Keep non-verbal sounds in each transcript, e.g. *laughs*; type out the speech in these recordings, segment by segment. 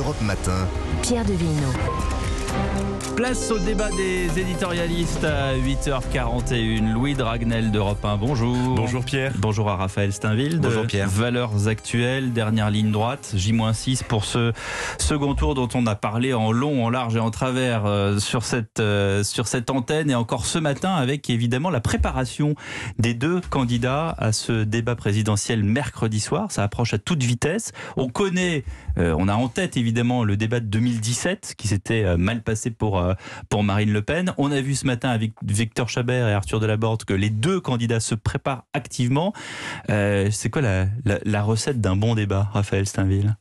Europe Matin, Pierre de Villeneuve. Place au débat des éditorialistes à 8h41. Louis Dragnel d'Europe 1, bonjour. Bonjour Pierre. Bonjour à Raphaël Steinville. Bonjour Pierre. Valeurs actuelles, dernière ligne droite, J-6 pour ce second tour dont on a parlé en long, en large et en travers euh, sur, cette, euh, sur cette antenne et encore ce matin avec évidemment la préparation des deux candidats à ce débat présidentiel mercredi soir. Ça approche à toute vitesse. On connaît, euh, on a en tête évidemment le débat de 2017 qui s'était mal passé pour, euh, pour Marine Le Pen. On a vu ce matin avec Victor Chabert et Arthur Delaborde que les deux candidats se préparent activement. Euh, c'est quoi la, la recette d'un bon débat, Raphaël Steinville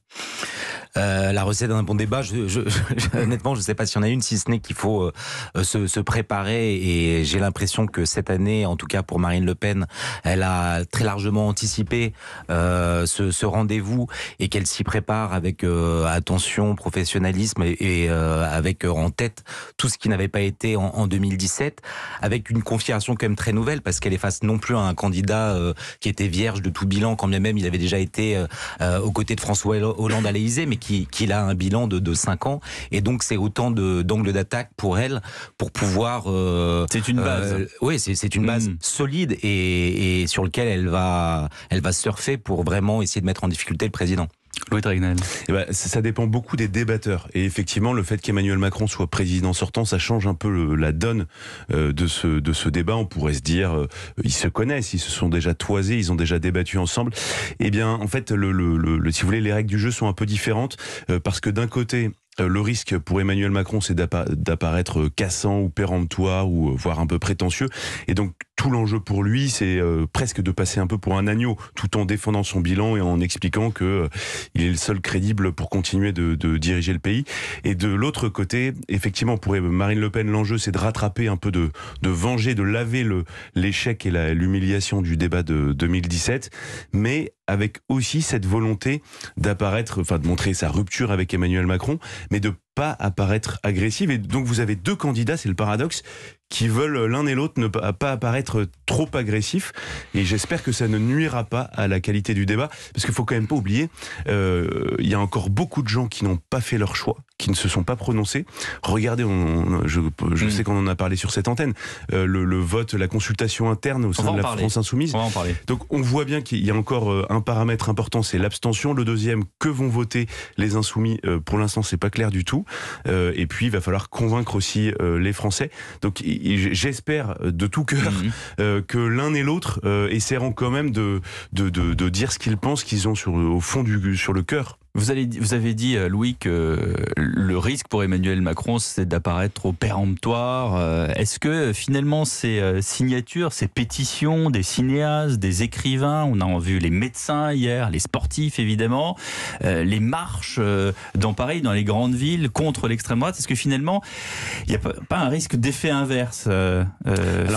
euh, la recette d'un bon débat, je, je, *laughs* honnêtement, je ne sais pas s'il y en a une, si ce n'est qu'il faut euh, se, préparer. Et j'ai l'impression que cette année, en tout cas pour Marine Le Pen, elle a très largement anticipé euh, ce, rendez-vous et qu'elle s'y prépare avec attention, professionnalisme et, avec en tête tout ce qui n'avait pas été en, 2017, avec une configuration quand même très nouvelle parce qu'elle est face non plus à un candidat qui était vierge de tout bilan, quand bien même il avait déjà été aux côtés de François Hollande à l'Élysée, mais qu'il a un bilan de, de 5 ans. Et donc, c'est autant d'angles d'attaque pour elle, pour pouvoir. Euh, c'est une base. Euh, oui, c'est une mm. base solide et, et, sur laquelle elle va, elle va surfer pour vraiment essayer de mettre en difficulté le président. Louis Dragnel. Eh ben, ça dépend beaucoup des débatteurs. Et effectivement, le fait qu'Emmanuel Macron soit président sortant, ça change un peu la donne euh, de, ce, de ce débat. On pourrait se dire, euh, ils se connaissent, ils se sont déjà toisés, ils ont déjà débattu ensemble. Eh bien, en fait, le, si vous voulez, les règles du jeu sont un peu différentes euh, parce que d'un côté, le risque pour Emmanuel Macron, c'est d'apparaître cassant ou péremptoire ou voire un peu prétentieux. Et donc, tout l'enjeu pour lui, c'est euh, presque de passer un peu pour un agneau, tout en défendant son bilan et en expliquant que euh, il est le seul crédible pour continuer de, diriger le pays. Et de l'autre côté, effectivement, pour Marine Le Pen, l'enjeu, c'est de rattraper un peu, de, de venger, de laver l'échec et l'humiliation du débat de 2017. Mais avec aussi cette volonté d'apparaître, enfin de montrer sa rupture avec Emmanuel Macron, mais de pas apparaître agressive. Et donc vous avez deux candidats, c'est le paradoxe, qui veulent l'un et l'autre ne pas apparaître trop agressifs. Et j'espère que ça ne nuira pas à la qualité du débat, parce qu'il faut quand même pas oublier, euh, il y a encore beaucoup de gens qui n'ont pas fait leur choix, qui ne se sont pas prononcés. Regardez, je, hmm. sais qu'on en a parlé sur cette antenne, euh, le, vote, la consultation interne au sein de la France Insoumise. Donc on voit bien qu'il y a encore euh, un paramètre important, c'est l'abstention. Le deuxième, que vont voter les Insoumis euh, Pour l'instant, c'est pas clair du tout. et puis, il va falloir convaincre aussi les Français. Donc j'espère de tout cœur hmm. que l'un et l'autre essaieront quand même de, de, dire ce qu'ils pensent qu'ils ont sur, au fond du, sur le cœur. Vous, avez, vous avez dit, euh, Louis, que euh, le risque pour Emmanuel Macron, c'est d'apparaître trop péremptoire. Euh. Est-ce que finalement ces signatures, ces pétitions des cinéastes, des écrivains, on a en vu les médecins hier, les sportifs évidemment, les marches dans Paris, dans les grandes villes contre l'extrême droite, est-ce que finalement il n'y a pas un risque d'effet inverse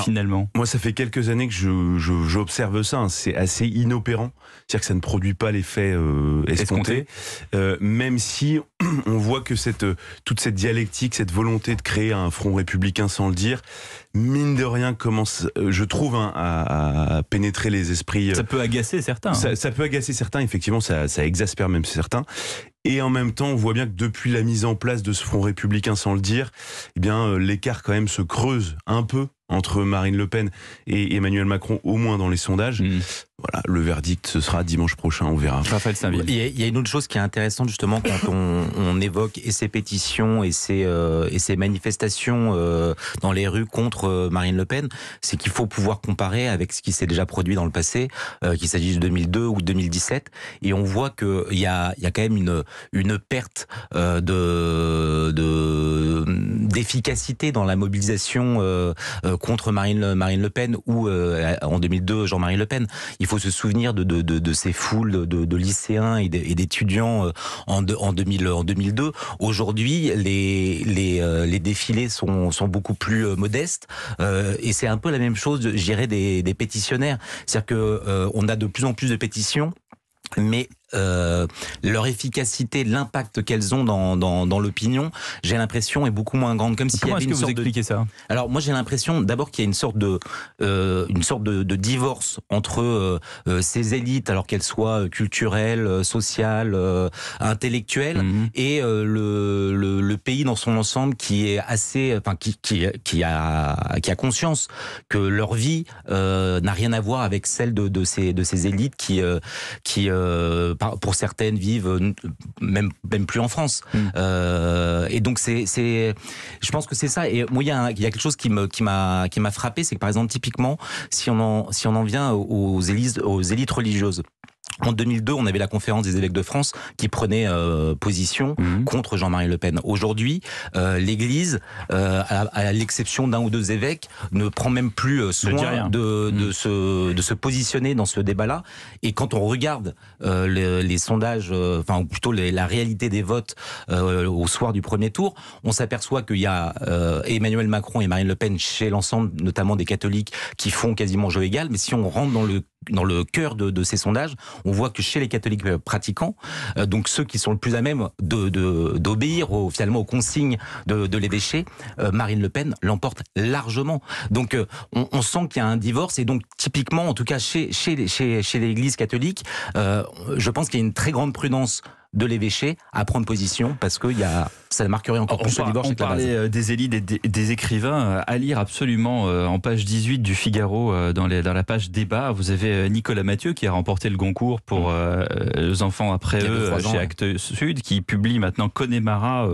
finalement Moi, ça fait quelques années que j'observe je, j'observe ça, hein. c'est assez inopérant, c'est-à-dire que ça ne produit pas l'effet euh, escompté. Euh, même si *clears throat* on voit que euh, toute cette dialectique, cette volonté de créer un front républicain sans le dire, mine de rien commence, euh, je trouve, hein, à, pénétrer les esprits. Euh, ça peut agacer certains. Ça, hein. peut agacer certains, effectivement, ça, exaspère même certains. Et en même temps, on voit bien que depuis la mise en place de ce front républicain, sans le dire, eh bien, l'écart quand même se creuse un peu entre Marine Le Pen et Emmanuel Macron, au moins dans les sondages. Hmm. Voilà, le verdict, ce sera dimanche prochain, on verra. Il y a une autre chose qui est intéressante, justement, quand on, on évoque et ces pétitions et ces, euh, et ces manifestations euh, dans les rues contre euh, Marine Le Pen, c'est qu'il faut pouvoir comparer avec ce qui s'est déjà produit dans le passé, qu'il s'agisse de 2002 ou 2017. Et on voit qu'il y a, y a quand même une, une perte de, de, d'efficacité dans la mobilisation contre Marine, Marine Le Pen ou en 2002 Jean-Marie Le Pen. Il faut se souvenir de, de, de, ces foules de, lycéens et d'étudiants en, en 2000. 2002. Aujourd'hui, les, les, euh, défilés sont, beaucoup plus euh, modestes euh, et c'est un peu la même chose, gérer des, des pétitionnaires. C'est-à-dire qu'on a de plus en plus de pétitions mais euh, leur efficacité, l'impact qu'elles ont dans, dans, dans l'opinion, j'ai l'impression est beaucoup moins grande. Comme s'il y avait que vous expliquez ça Alors moi j'ai l'impression d'abord qu'il y a une sorte de euh, une sorte de, de divorce entre euh, euh, ces élites, alors qu'elles soient euh, culturelles, sociales, intellectuelles, mhm. et le, le, le, pays dans son ensemble qui est assez, enfin qui, qui, qui a qui a conscience que leur vie n'a rien à voir avec celle de, de ces de ces élites qui qui pour certaines vivent euh, même même plus en France. Mm. Euh, et donc c'est c'est je pense que c'est ça. Et moi il y a, y a quelque chose qui me qui m'a qui m'a frappé, c'est que par exemple typiquement si on en si on en vient aux élites aux élites religieuses en 2002, on avait la conférence des évêques de France qui prenait euh, position mmh. contre Jean-Marie Le Pen. Aujourd'hui, euh, l'Église, euh, à, l'exception d'un ou deux évêques, ne prend même plus soin de, mmh. de, se, positionner dans ce débat-là. Et quand on regarde les, sondages, enfin plutôt la réalité des votes au soir du premier tour, on s'aperçoit qu'il y a Emmanuel Macron et Marine Le Pen chez l'ensemble, notamment des catholiques, qui font quasiment jeu égal. Mais si on rentre dans le dans le cœur de, de ces sondages, on voit que chez les catholiques euh, pratiquants, euh, donc ceux qui sont le plus à même d'obéir de, d'obéir au, finalement aux consignes de, l'évêché, euh, Marine Le Pen l'emporte largement. Donc on, on, sent qu'il y a un divorce et donc typiquement, en tout cas chez, chez, chez, chez l'Église catholique, je pense qu'il y a une très grande prudence de l'évêché à prendre position parce que y a, ça marquerait encore plus le On parlait euh, des élites, des, des, écrivains euh, à lire absolument euh, en page 18 du Figaro dans, la page débat. Vous avez Nicolas Mathieu qui a remporté le Goncourt pour mm. les enfants après eux chez Actes Sud, qui publie maintenant Connemara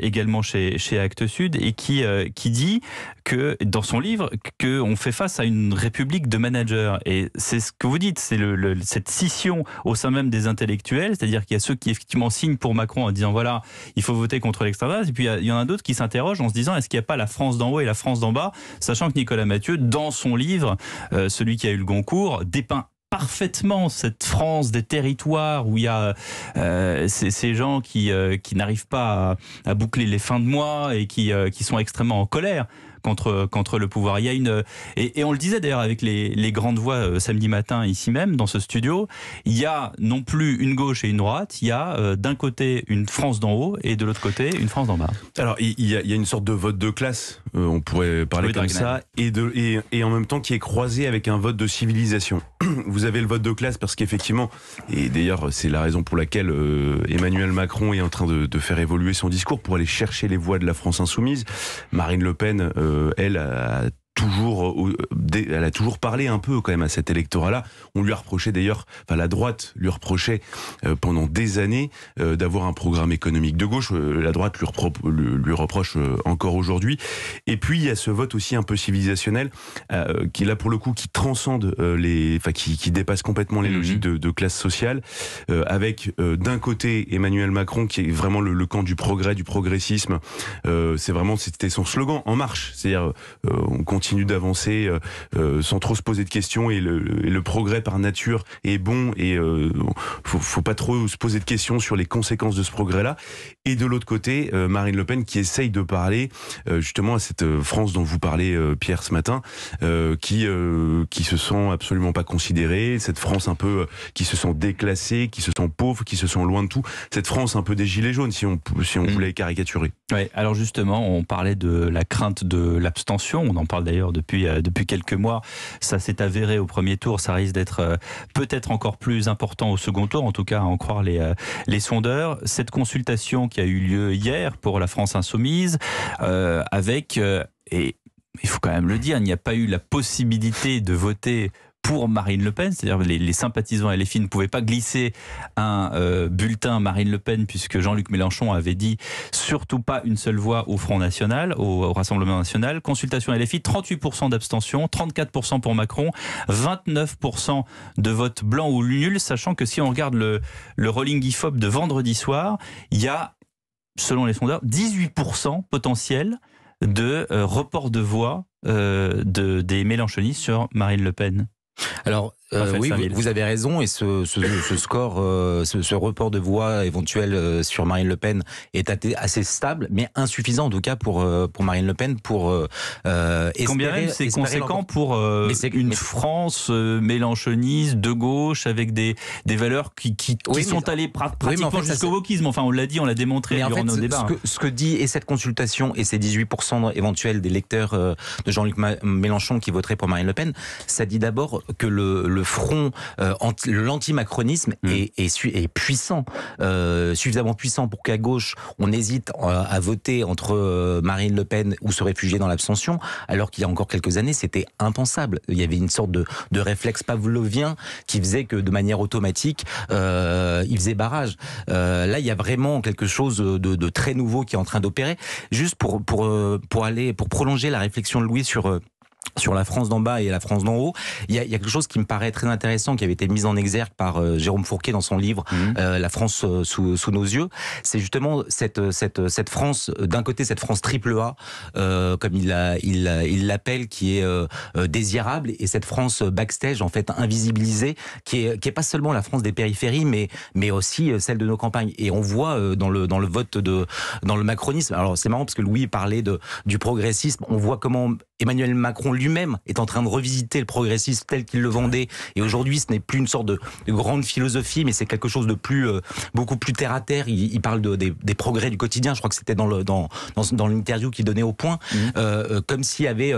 également chez, chez Actes Sud et qui, qui dit que dans son livre qu'on fait face à une république de managers. Et c'est ce que vous dites, c'est le, cette scission au sein même des intellectuels, c'est-à-dire qu'il y a ceux qui effectivement signent pour Macron en disant voilà, il faut voter contre l'extrême droite, et puis il y, en a d'autres qui s'interrogent en se disant est-ce qu'il n'y a pas la France d'en haut et la France d'en bas, sachant que Nicolas Mathieu, dans son livre, euh, celui qui a eu le Goncourt, dépeint parfaitement cette France des territoires où il y a euh, ces, ces, gens qui, euh, qui n'arrivent pas à, boucler les fins de mois et qui, qui sont extrêmement en colère contre, contre le pouvoir. Il y a une, euh, et, on le disait d'ailleurs avec les, grandes voix euh, samedi matin ici même, dans ce studio, il y a non plus une gauche et une droite, il y a euh, d'un côté une France d'en haut et de l'autre côté une France d'en bas. Alors il y, a, une sorte de vote de classe, on pourrait parler comme ça, et, de, et, en même temps qui est croisé avec un vote de civilisation. *clears throat* Vous avez le vote de classe parce qu'effectivement, et d'ailleurs c'est la raison pour laquelle Emmanuel Macron est en train de, de, faire évoluer son discours pour aller chercher les voix de la France insoumise, Marine Le Pen elle a toujours, euh, elle a toujours parlé un peu quand même à cet électorat-là. On lui a reproché d'ailleurs, enfin la droite lui reprochait euh, pendant des années euh, d'avoir un programme économique de gauche. la droite lui, lui reproche encore aujourd'hui. Et puis il y a ce vote aussi un peu civilisationnel qui là pour le coup qui transcende les, enfin qui, qui, dépasse complètement les mhm. logiques de, de classe sociale, avec d'un côté Emmanuel Macron qui est vraiment le, le camp du progrès, du progressisme. c'est vraiment c'était son slogan en marche, c'est-à-dire on continue continue d'avancer euh, euh, sans trop se poser de questions et le, le progrès par nature est bon et euh, faut, faut, pas trop se poser de questions sur les conséquences de ce progrès-là. Et de l'autre côté, euh, Marine Le Pen qui essaye de parler euh, justement à cette euh, France dont vous parlez, Pierre, ce matin, qui qui se sent absolument pas considérée, cette France un peu qui se sent déclassée, qui se sent pauvre, qui se sent loin de tout, cette France un peu des gilets jaunes, si on si on mm. voulait caricaturer. Ouais. Alors justement, on parlait de la crainte de l'abstention. On en parle d'ailleurs depuis depuis quelques mois. Ça s'est avéré au premier tour. Ça risque d'être peut-être encore plus important au second tour. En tout cas, à en croire les les sondeurs. Cette consultation qui a eu lieu hier pour la France insoumise, euh, avec, euh, et il faut quand même le dire, il n'y a pas eu la possibilité de voter pour Marine Le Pen, c'est-à-dire les, sympathisants et ne pouvaient pas glisser un euh, bulletin Marine Le Pen puisque Jean-Luc Mélenchon avait dit surtout pas une seule voix au Front National, au, Rassemblement National. Consultation LFI, 38% d'abstention, 34% pour Macron, 29% de vote blanc ou nul, sachant que si on regarde le, le rolling IFOP de vendredi soir, il y a selon les sondeurs, 18% potentiel de euh, report de voix euh, de, des Mélenchonistes sur Marine Le Pen. Alors, euh, oui, vous avez raison. Et ce, score, euh, ce, report de voix éventuel euh, sur Marine Le Pen est assez stable, mais insuffisant en tout cas pour, pour Marine Le Pen pour espérer, Combien c'est conséquent pour une France mélanchoniste de gauche avec des, des valeurs qui, sont allées pratiquement jusqu'au wokisme. Enfin, on l'a dit, on l'a démontré durant nos débats. Ce que, ce que, dit et cette consultation et ces 18% éventuels des lecteurs de Jean-Luc Mélenchon qui voteraient pour Marine Le Pen, ça dit d'abord que le le front, euh, macronisme mm. est, puissant, euh, suffisamment puissant pour qu'à gauche, on hésite euh, à voter entre euh, Marine Le Pen ou se réfugier dans l'abstention, alors qu'il y a encore quelques années, c'était impensable. Il y avait une sorte de, réflexe pavlovien qui faisait que de manière automatique, il faisait barrage. là, il y a vraiment quelque chose de, très nouveau qui est en train d'opérer. Juste pour, pour, pour aller, pour prolonger la réflexion de Louis sur sur la France d'en bas et la France d'en haut. Il y, a, quelque chose qui me paraît très intéressant, qui avait été mis en exergue par euh, Jérôme Fourquet dans son livre mhm. euh, La France euh, sous, nos yeux. C'est justement cette, France, d'un côté cette France triple A, comme il l'appelle, qui est désirable, et cette France backstage, en fait, invisibilisée, qui n'est pas seulement la France des périphéries, mais, aussi celle de nos campagnes. Et on voit dans, le, vote, de, dans le macronisme, alors c'est marrant parce que Louis parlait du progressisme, on voit comment Emmanuel Macron, lui, lui-même est en train de revisiter le progressisme tel qu'il le vendait. Et aujourd'hui, ce n'est plus une sorte de, grande philosophie, mais c'est quelque chose de plus, euh, beaucoup plus terre à terre. Il, parle des, progrès du quotidien. Je crois que c'était dans l'interview qu'il donnait au point, mmh. euh, euh, comme s'il y avait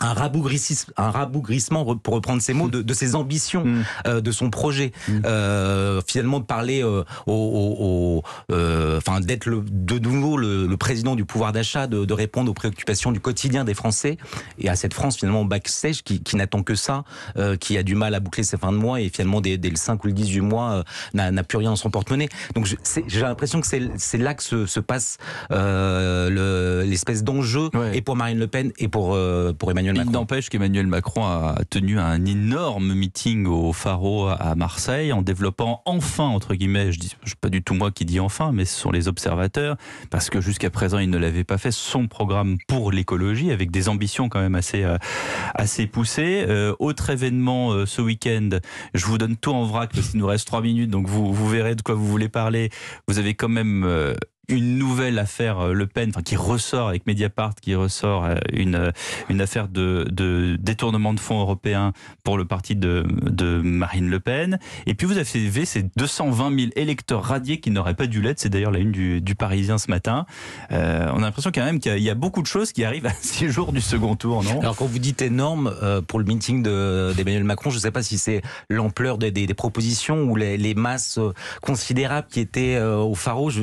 un rabougrissement, un rabougrissement, pour reprendre ses mots, de, ses ambitions, mm. euh, de son projet. Mm. Euh, finalement, de parler euh, au, enfin, d'être de nouveau le, président du pouvoir d'achat, de, répondre aux préoccupations du quotidien des Français et à cette France finalement bac qui, qui n'attend que ça, qui a du mal à boucler ses fins de mois et finalement dès, le 5 ou le 18 mois n'a plus rien dans son porte-monnaie. Donc j'ai l'impression que c'est là que se, passe l'espèce d'enjeu et pour Marine Le Pen et pour pour il n'empêche qu'Emmanuel Macron a tenu un énorme meeting au Faro à Marseille en développant enfin, entre guillemets, je dis je, pas du tout moi qui dis enfin, mais ce sont les observateurs, parce que jusqu'à présent il ne l'avait pas fait, son programme pour l'écologie, avec des ambitions quand même assez, euh, assez poussées. Euh, autre événement euh, ce week-end, je vous donne tout en vrac parce qu'il nous reste trois minutes, donc vous, vous verrez de quoi vous voulez parler. Vous avez quand même une nouvelle affaire euh, Le Pen, enfin, qui ressort avec Mediapart, qui ressort euh, une, euh, une affaire de, détournement de fonds européens pour le parti de, Marine Le Pen. Et puis vous avez ces 220 000 électeurs radiés qui n'auraient pas dû l'être. C'est d'ailleurs la une du, Parisien ce matin. on a l'impression quand même qu'il y, a beaucoup de choses qui arrivent à *laughs* six jours du second tour, non Alors quand vous dites énorme pour le meeting d'Emmanuel Macron, je ne sais pas si c'est l'ampleur des, propositions ou les, masses considérables qui étaient au pharo. je,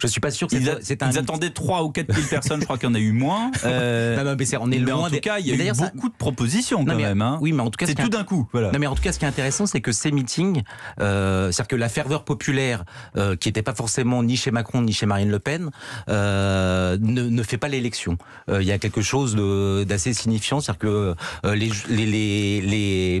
je suis pas sûr que c'est un. Ils attendaient 3 ou 4 000 personnes, je crois qu'il y en a eu moins. *laughs* mais on est loin. En tout cas, il y a eu beaucoup de propositions quand même. Hein. Oui, mais en tout cas, c'est tout d'un coup. Non, mais en tout cas, ce qui est intéressant, c'est que ces meetings, euh, c'est-à-dire que la ferveur populaire, euh, qui n'était pas forcément ni chez Macron ni chez Marine Le Pen, euh, ne, ne, fait pas l'élection. Euh, il y a quelque chose d'assez signifiant, c'est-à-dire que euh, l'indice les, les,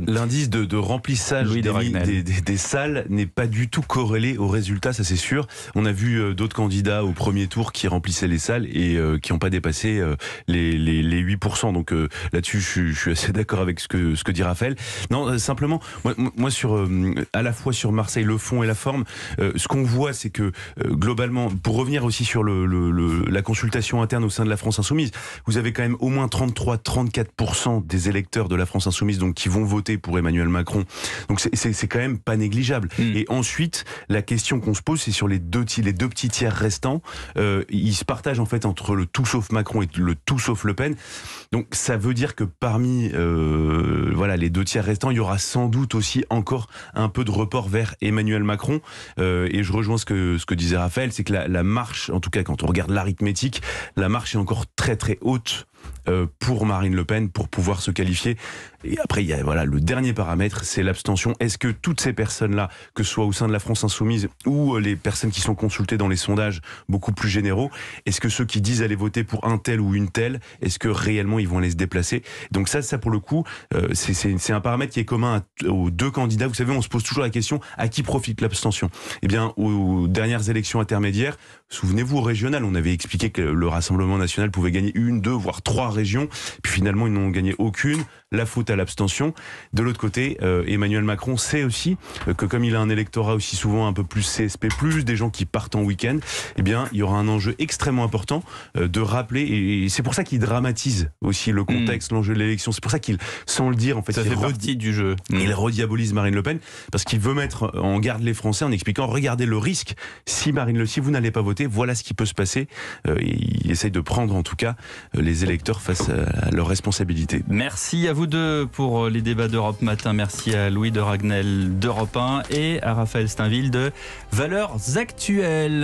les, de, de, remplissage des, salles n'est pas du tout corrélé au résultat, ça c'est sûr. On a vu d'autres candidats au premier tour qui remplissaient les salles et euh, qui n'ont pas dépassé euh, les, les, les, 8%. Donc euh, là-dessus, je, je, suis assez d'accord avec ce que, ce que dit Raphaël. Non, simplement, moi, moi sur, à la fois sur Marseille, le fond et la forme, ce qu'on voit, c'est que globalement, pour revenir aussi sur le, la consultation interne au sein de la France Insoumise, vous avez quand même au moins 33-34% des électeurs de la France Insoumise donc, qui vont voter pour Emmanuel Macron. Donc c'est quand même pas négligeable. Hmm. Et ensuite, la question qu'on se pose, c'est sur les deux, les deux petits tiers restants. Euh, il se partage en fait entre le tout sauf Macron et le tout sauf Le Pen. Donc ça veut dire que parmi euh, voilà les deux tiers restants, il y aura sans doute aussi encore un peu de report vers Emmanuel Macron. Euh, et je rejoins ce que ce que disait Raphaël, c'est que la marche, en tout cas quand on regarde l'arithmétique, la marche est encore très très haute euh, pour Marine Le Pen pour pouvoir se qualifier. Et après, il y a voilà, le dernier paramètre, c'est l'abstention. Est-ce que toutes ces personnes-là, que ce soit au sein de la France insoumise ou euh, les personnes qui sont consultées dans les sondages beaucoup plus généraux, est-ce que ceux qui disent aller voter pour un tel ou une telle, est-ce que réellement ils vont aller se déplacer Donc ça, ça pour le coup, euh, c'est un paramètre qui est commun aux deux candidats. Vous savez, on se pose toujours la question à qui profite l'abstention Eh bien, aux dernières élections intermédiaires, souvenez-vous, régional on avait expliqué que le Rassemblement national pouvait gagner une, deux, voire trois trois régions. Puis finalement, ils n'ont gagné aucune. La faute à l'abstention. De l'autre côté, euh, Emmanuel Macron sait aussi euh, que comme il a un électorat aussi souvent un peu plus CSP+, des gens qui partent en week-end, eh bien, il y aura un enjeu extrêmement important euh, de rappeler. Et, c'est pour ça qu'il dramatise aussi le contexte, hmm. l'enjeu de l'élection. C'est pour ça qu'il, sans le dire, en fait, il du jeu. Hmm. Il rediabolise Marine Le Pen parce qu'il veut mettre en garde les Français en expliquant regardez le risque si Marine Le si vous n'allez pas voter, voilà ce qui peut se passer. il essaye de prendre en tout cas les élections face à leurs responsabilités. Merci à vous deux pour euh, les débats d'Europe Matin. Merci à Louis de Ragnel d'Europe 1 et à Raphaël Steinville de Valeurs Actuelles.